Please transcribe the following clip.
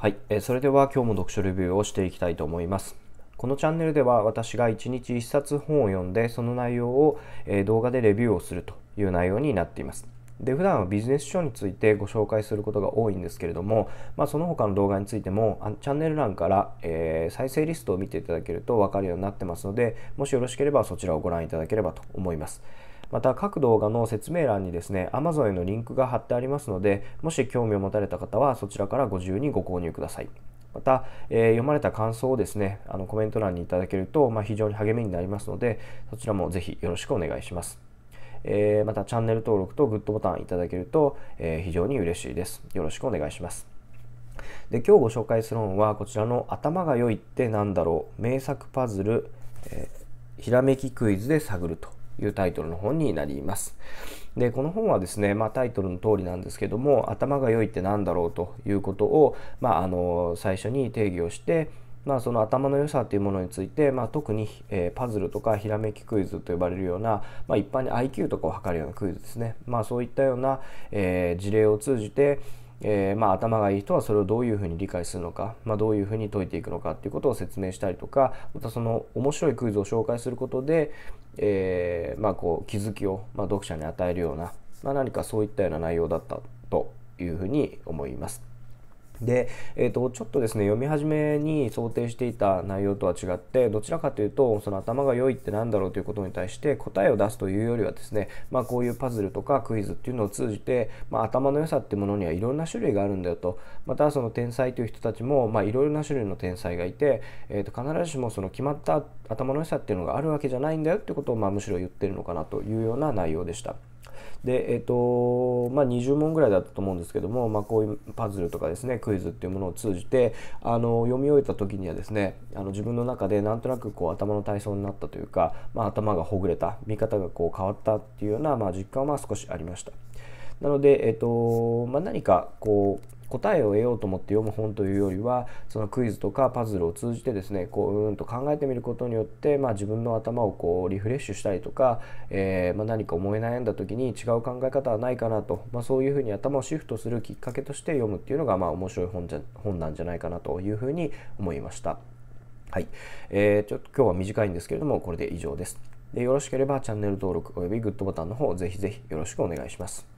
はい、えそれでは今日も読書レビューをしていきたいと思います。このチャンネルでは私が1日1冊本を読んでその内容をえ動画でレビューをするという内容になっています。で普段はビジネス書についてご紹介することが多いんですけれども、まあ、その他の動画についてもチャンネル欄から、えー、再生リストを見ていただけると分かるようになってますのでもしよろしければそちらをご覧いただければと思います。また各動画の説明欄にですね Amazon へのリンクが貼ってありますのでもし興味を持たれた方はそちらからご自由にご購入くださいまた、えー、読まれた感想をですねあのコメント欄にいただけると、まあ、非常に励みになりますのでそちらもぜひよろしくお願いします、えー、またチャンネル登録とグッドボタンいただけると、えー、非常に嬉しいですよろしくお願いしますで今日ご紹介する本はこちらの「頭が良いって何だろう?」名作パズル、えー、ひらめきクイズで探るというタイトルの本になります。でこの本はですね、まあ、タイトルの通りなんですけども頭が良いって何だろうということを、まあ、あの最初に定義をしてまあ、その頭の良さというものについて、まあ、特に、えー、パズルとかひらめきクイズと呼ばれるような、まあ、一般に IQ とかを測るようなクイズですね、まあ、そういったような、えー、事例を通じて、えー、まあ、頭がいい人はそれをどういうふうに理解するのか、まあ、どういうふうに解いていくのかっていうことを説明したりとかまたその面白いクイズを紹介することで、えー、まあ、こう気づきを、ま読者に与えるような、ま何かそういったような内容だったというふうに思います。で、えーと、ちょっとですね読み始めに想定していた内容とは違ってどちらかというとその頭が良いって何だろうということに対して答えを出すというよりはですね、まあ、こういうパズルとかクイズっていうのを通じて、まあ、頭の良さっていうものにはいろんな種類があるんだよとまたその天才という人たちも、まあ、いろいろな種類の天才がいて、えー、と必ずしもその決まった頭の良さっていうのがあるわけじゃないんだよってことを、まあ、むしろ言ってるのかなというような内容でした。で、えっ、と、まあ、20問ぐらいだったと思うんですけども、まあ、こういうパズルとかですね、クイズっていうものを通じて、あの、読み終えた時にはですね、あの、自分の中でなんとなくこう、頭の体操になったというか、まあ、頭がほぐれた、見方がこう、変わったっていうような、まあ、実感は少しありました。なので、えっ、と、まあ、何かこう、答えを得ようと思って読む本というよりはそのクイズとかパズルを通じてですねこううんと考えてみることによって、まあ、自分の頭をこうリフレッシュしたりとか、えー、まあ、何か思い悩んだ時に違う考え方はないかなと、まあ、そういうふうに頭をシフトするきっかけとして読むっていうのが、まあ、面白い本じゃ本なんじゃないかなというふうに思いました。はい、えー、ちょっと今日は短いんですけれどもこれで以上です。でよろしければチャンネル登録およびグッドボタンの方ぜひぜひよろしくお願いします。